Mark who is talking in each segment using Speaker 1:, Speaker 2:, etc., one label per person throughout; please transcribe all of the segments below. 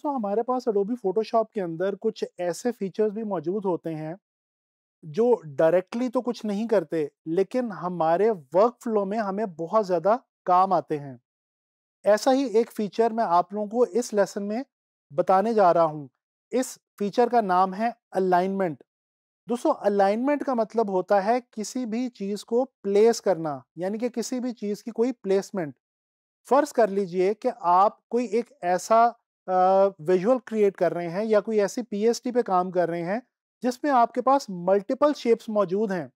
Speaker 1: दोस्तों हमारे पास Adobe Photoshop के अंदर कुछ ऐसे फीचर्स भी मौजूद होते हैं जो डायरेक्टली तो कुछ नहीं करते लेकिन हमारे वर्क फ्लो में हमें बहुत ज़्यादा काम आते हैं ऐसा ही एक फीचर मैं आप लोगों को इस लेसन में बताने जा रहा हूँ इस फीचर का नाम है अलाइनमेंट दोस्तों अलाइनमेंट का मतलब होता है किसी भी चीज़ को प्लेस करना यानी कि किसी भी चीज़ की कोई प्लेसमेंट फ़र्ज़ कर लीजिए कि आप कोई एक ऐसा विजुअल क्रिएट कर रहे हैं या कोई ऐसी पीएसटी पे काम कर रहे हैं जिसमें आपके पास मल्टीपल शेप्स मौजूद हैं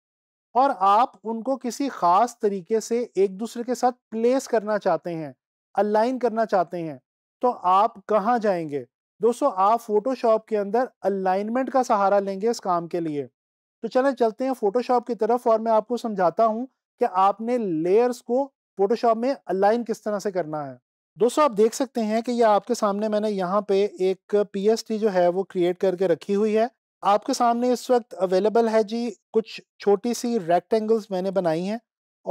Speaker 1: और आप उनको किसी खास तरीके से एक दूसरे के साथ प्लेस करना चाहते हैं अलाइन करना चाहते हैं तो आप कहाँ जाएंगे दोस्तों आप फोटोशॉप के अंदर अलाइनमेंट का सहारा लेंगे इस काम के लिए तो चले चलते हैं फोटोशॉप की तरफ और मैं आपको समझाता हूँ कि आपने लेयर्स को फोटोशॉप में अलाइन किस तरह से करना है दोस्तों आप देख सकते हैं कि ये आपके सामने मैंने यहाँ पे एक पी जो है वो क्रिएट करके रखी हुई है आपके सामने इस वक्त अवेलेबल है जी कुछ छोटी सी रेक्टेंगल्स मैंने बनाई हैं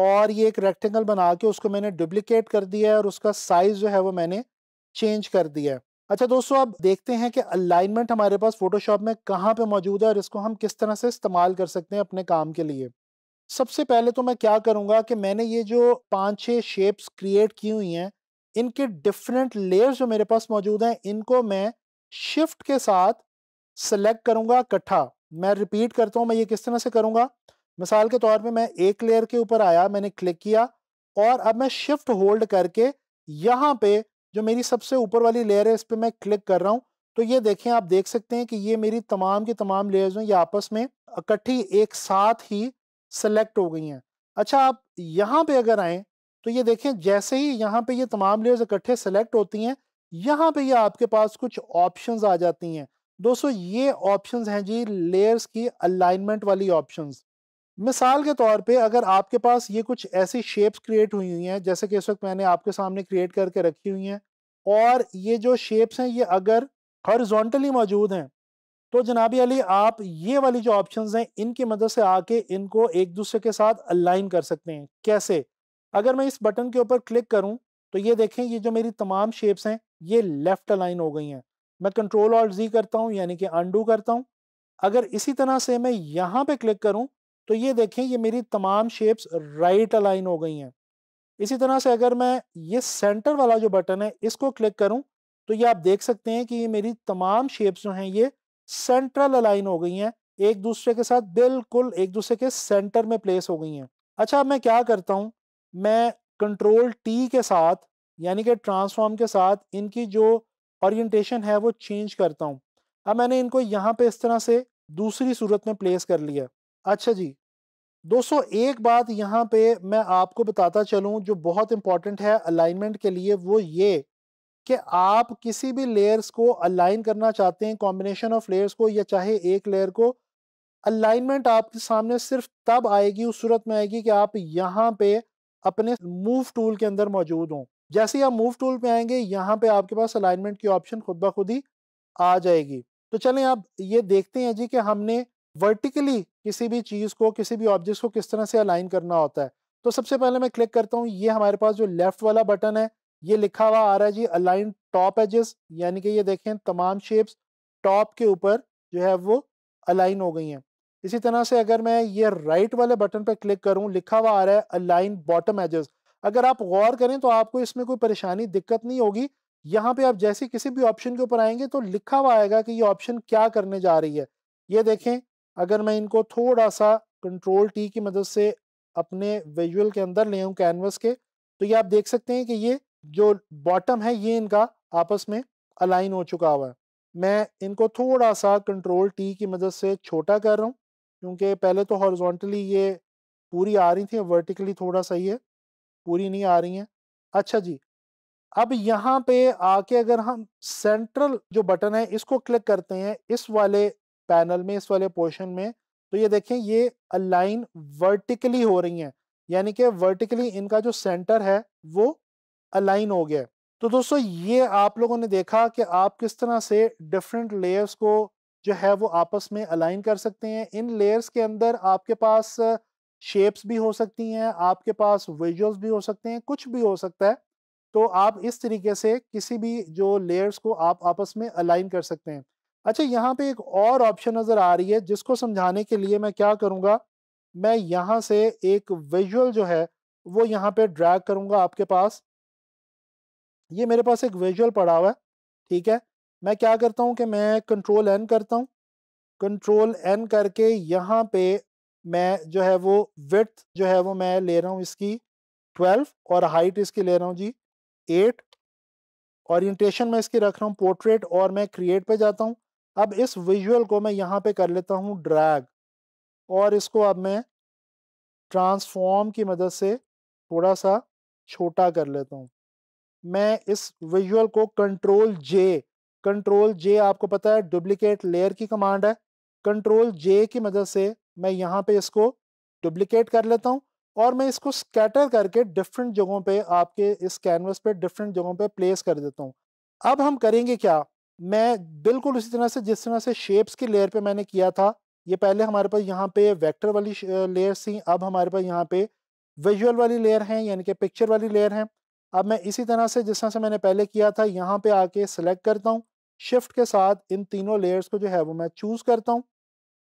Speaker 1: और ये एक रेक्टेंगल बना के उसको मैंने डुप्लिकेट कर दिया है और उसका साइज़ जो है वो मैंने चेंज कर दिया है अच्छा दोस्तों आप देखते हैं कि अलाइनमेंट हमारे पास फोटोशॉप में कहाँ पे मौजूद है और इसको हम किस तरह से इस्तेमाल कर सकते हैं अपने काम के लिए सबसे पहले तो मैं क्या करूँगा कि मैंने ये जो पाँच छः शेप्स क्रिएट की हुई हैं इनके डिफरेंट लेयर्स जो मेरे पास मौजूद हैं इनको मैं शिफ्ट के साथ सेलेक्ट करूंगा इकट्ठा मैं रिपीट करता हूं मैं ये किस तरह से करूंगा मिसाल के तौर पे मैं एक लेयर के ऊपर आया मैंने क्लिक किया और अब मैं शिफ्ट होल्ड करके यहाँ पे जो मेरी सबसे ऊपर वाली लेयर है इस पर मैं क्लिक कर रहा हूँ तो ये देखें आप देख सकते हैं कि ये मेरी तमाम की तमाम लेयर्स हैं ये आपस में इकट्ठी एक साथ ही सेलेक्ट हो गई हैं अच्छा आप यहाँ पे अगर आए तो ये देखें जैसे ही यहाँ पे ये तमाम लेयर्स इकट्ठे सेलेक्ट होती हैं यहाँ पे ये आपके पास कुछ ऑप्शंस आ जाती हैं दोस्तों ये ऑप्शंस हैं जी लेयर्स की अलाइनमेंट वाली ऑप्शंस मिसाल के तौर पे अगर आपके पास ये कुछ ऐसी शेप्स क्रिएट हुई हुई हैं जैसे कि इस वक्त मैंने आपके सामने क्रिएट करके रखी हुई हैं और ये जो शेप्स हैं ये अगर हॉरिजॉन्टली मौजूद हैं तो जनाबी अली आप ये वाली जो ऑप्शंस हैं इनकी मदद से आके इनको एक दूसरे के साथ अलाइन कर सकते हैं कैसे अगर मैं इस बटन के ऊपर क्लिक करूं तो ये देखें ये जो मेरी तमाम शेप्स हैं ये लेफ़्ट अलाइन हो गई हैं मैं कंट्रोल और जी करता हूं यानी कि अंडू करता हूं अगर इसी तरह से मैं यहाँ पे क्लिक करूं तो ये देखें ये मेरी तमाम शेप्स राइट अलाइन हो गई हैं इसी तरह से अगर मैं ये सेंटर वाला जो बटन है इसको क्लिक करूँ तो ये आप देख सकते हैं कि ये मेरी तमाम शेप्स जो हैं ये सेंट्रल अलाइन हो गई हैं एक दूसरे के साथ बिल्कुल एक दूसरे के सेंटर में प्लेस हो गई हैं अच्छा अब मैं क्या करता हूँ मैं कंट्रोल टी के साथ यानी कि ट्रांसफॉर्म के साथ इनकी जो ऑरिएंटेशन है वो चेंज करता हूँ अब मैंने इनको यहाँ पे इस तरह से दूसरी सूरत में प्लेस कर लिया अच्छा जी दोस्तों एक बात यहाँ पे मैं आपको बताता चलूँ जो बहुत इम्पॉर्टेंट है अलाइनमेंट के लिए वो ये कि आप किसी भी लेयर्स को अलाइन करना चाहते हैं कॉम्बिनेशन ऑफ लेयर्स को या चाहे एक लेयर को अलाइनमेंट आपके सामने सिर्फ तब आएगी उस सूरत में आएगी कि आप यहाँ पे अपने मूव टूल के अंदर मौजूद हों जैसे ही आप मूव टूल पे आएंगे यहाँ पे आपके पास अलाइनमेंट की ऑप्शन खुद ब खुद ही आ जाएगी तो चलें आप ये देखते हैं जी कि हमने वर्टिकली किसी भी चीज़ को किसी भी ऑब्जेक्ट को किस तरह से अलाइन करना होता है तो सबसे पहले मैं क्लिक करता हूँ ये हमारे पास जो लेफ्ट वाला बटन है ये लिखा हुआ आ रहा है जी अलाइन टॉप एजेस यानी कि ये देखें तमाम शेप्स टॉप के ऊपर जो है वो अलाइन हो गई हैं इसी तरह से अगर मैं ये राइट वाले बटन पर क्लिक करूँ लिखा हुआ आ रहा है अलाइन बॉटम एजेस अगर आप गौर करें तो आपको इसमें कोई परेशानी दिक्कत नहीं होगी यहाँ पे आप जैसे किसी भी ऑप्शन के ऊपर आएंगे तो लिखा हुआ आएगा कि ये ऑप्शन क्या करने जा रही है ये देखें अगर मैं इनको थोड़ा सा कंट्रोल टी की मदद से अपने विजुअल के अंदर ले आऊँ कैनवस के तो ये आप देख सकते हैं कि ये जो बॉटम है ये इनका आपस में अलाइन हो चुका हुआ है मैं इनको थोड़ा सा कंट्रोल टी की मदद से छोटा कर रहा हूँ क्योंकि पहले तो हॉरिजॉन्टली ये पूरी आ रही थी वर्टिकली थोड़ा सही है पूरी नहीं आ रही है अच्छा जी अब यहाँ पे आके अगर हम सेंट्रल जो बटन है इसको क्लिक करते हैं इस वाले पैनल में इस वाले पोर्शन में तो ये देखें ये अलाइन वर्टिकली हो रही हैं यानी कि वर्टिकली इनका जो सेंटर है वो अलाइन हो गया तो दोस्तों ये आप लोगों ने देखा कि आप किस तरह से डिफरेंट लेयर्स को जो है वो आपस में अलाइन कर सकते हैं इन लेयर्स के अंदर आपके पास शेप्स भी हो सकती हैं आपके पास विजुअल्स भी हो सकते हैं कुछ भी हो सकता है तो आप इस तरीके से किसी भी जो लेयर्स को आप आपस में अलाइन कर सकते हैं अच्छा यहाँ पे एक और ऑप्शन नज़र आ रही है जिसको समझाने के लिए मैं क्या करूँगा मैं यहाँ से एक विजुअल जो है वो यहाँ पे ड्रैग करूँगा आपके पास ये मेरे पास एक विजुअल पड़ा हुआ है ठीक है मैं क्या करता हूँ कि मैं कंट्रोल एन करता हूँ कंट्रोल एन करके यहाँ पे मैं जो है वो विथ जो है वो मैं ले रहा हूँ इसकी ट्वेल्व और हाइट इसकी ले रहा हूँ जी एट ओरिएंटेशन मैं इसकी रख रहा हूँ पोर्ट्रेट और मैं क्रिएट पे जाता हूँ अब इस विजुअल को मैं यहाँ पे कर लेता हूँ ड्रैग और इसको अब मैं ट्रांसफॉर्म की मदद से थोड़ा सा छोटा कर लेता हूँ मैं इस विजुअल को कंट्रोल जे कंट्रोल जे आपको पता है डुप्लीकेट लेयर की कमांड है कंट्रोल जे की मदद से मैं यहाँ पे इसको डुप्लीकेट कर लेता हूँ और मैं इसको स्कैटर करके डिफरेंट जगहों पे आपके इस कैनवस पे डिफरेंट जगहों पे प्लेस कर देता हूँ अब हम करेंगे क्या मैं बिल्कुल उसी तरह से जिस तरह से शेप्स की लेयर पे मैंने किया था ये पहले हमारे पास यहाँ पे वेक्टर वाली लेयर थी अब हमारे पास यहाँ पे विजुअल वाली लेयर हैं यानी कि पिक्चर वाली लेयर हैं अब मैं इसी तरह से जिस तरह से मैंने पहले किया था यहाँ पे आके सेलेक्ट करता हूँ शिफ्ट के साथ इन तीनों लेयर्स को जो है वो मैं चूज करता हूँ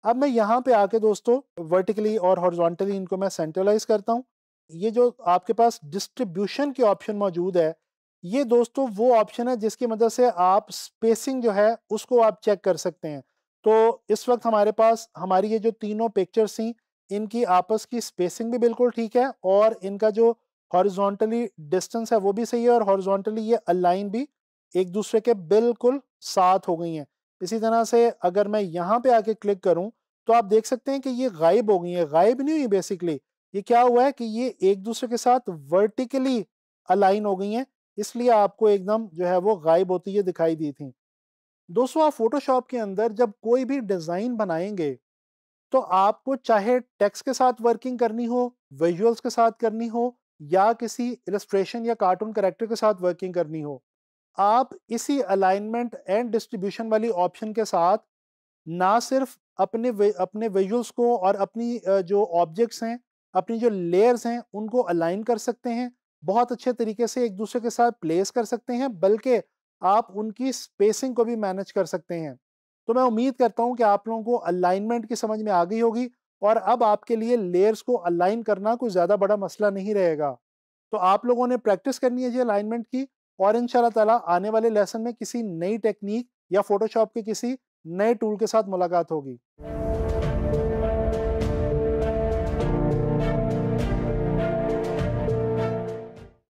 Speaker 1: अब मैं यहाँ पे आके दोस्तों वर्टिकली और हॉर्जोंटली इनको मैं सेंट्रलाइज करता हूँ ये जो आपके पास डिस्ट्रीब्यूशन के ऑप्शन मौजूद है ये दोस्तों वो ऑप्शन है जिसकी मदद से आप स्पेसिंग जो है उसको आप चेक कर सकते हैं तो इस वक्त हमारे पास हमारी ये जो तीनों पिक्चर्स थी इनकी आपस की स्पेसिंग भी बिल्कुल ठीक है और इनका जो हॉरिजॉन्टली डिस्टेंस है वो भी सही है और हॉरिजॉन्टली ये अलाइन भी एक दूसरे के बिल्कुल साथ हो गई हैं इसी तरह से अगर मैं यहाँ पे आके क्लिक करूँ तो आप देख सकते हैं कि ये गायब हो गई है गायब नहीं हुई बेसिकली ये क्या हुआ है कि ये एक दूसरे के साथ वर्टिकली अलाइन हो गई हैं इसलिए आपको एकदम जो है वो गायब होती है दिखाई दी थी दोस्तों आप फोटोशॉप के अंदर जब कोई भी डिज़ाइन बनाएंगे तो आपको चाहे टेक्स के साथ वर्किंग करनी हो विजुअल्स के साथ करनी हो या किसी इलस्ट्रेशन या कार्टून करेक्टर के साथ वर्किंग करनी हो आप इसी अलाइनमेंट एंड डिस्ट्रीब्यूशन वाली ऑप्शन के साथ ना सिर्फ अपने वे, अपने विजुअल्स को और अपनी जो ऑब्जेक्ट्स हैं अपनी जो लेयर्स हैं उनको अलाइन कर सकते हैं बहुत अच्छे तरीके से एक दूसरे के साथ प्लेस कर सकते हैं बल्कि आप उनकी स्पेसिंग को भी मैनेज कर सकते हैं तो मैं उम्मीद करता हूं कि आप लोगों को अलाइनमेंट की समझ में आ गई होगी और अब आपके लिए लेयर्स को अलाइन करना कोई ज़्यादा बड़ा मसला नहीं रहेगा तो आप लोगों ने प्रैक्टिस करनी है जी अलाइनमेंट की और इन तला आने वाले लेसन में किसी नई टेक्निक या फोटोशॉप के किसी नए टूल के साथ मुलाकात होगी